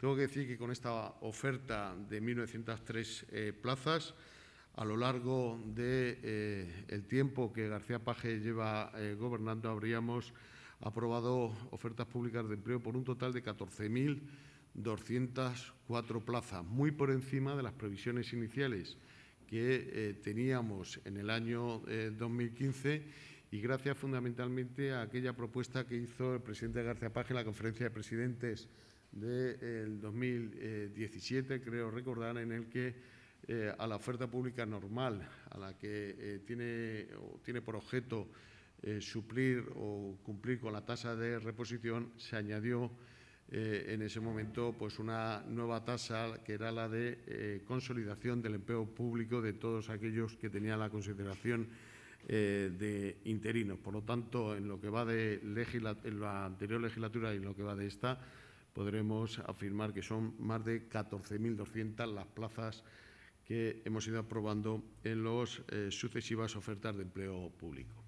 Tengo que decir que con esta oferta de 1.903 eh, plazas, a lo largo del eh, tiempo que García Paje lleva eh, gobernando, habríamos aprobado ofertas públicas de empleo por un total de 14.204 plazas, muy por encima de las previsiones iniciales que teníamos en el año 2015 y gracias fundamentalmente a aquella propuesta que hizo el presidente García Page en la conferencia de presidentes del de 2017, creo recordar, en el que eh, a la oferta pública normal, a la que eh, tiene, tiene por objeto eh, suplir o cumplir con la tasa de reposición, se añadió en ese momento pues una nueva tasa que era la de consolidación del empleo público de todos aquellos que tenían la consideración eh, de interinos. Por lo tanto, en lo que va de la anterior legislatura y en lo que va de esta, podremos afirmar que son más de 14.200 las plazas que hemos ido aprobando en las eh, sucesivas ofertas de empleo público.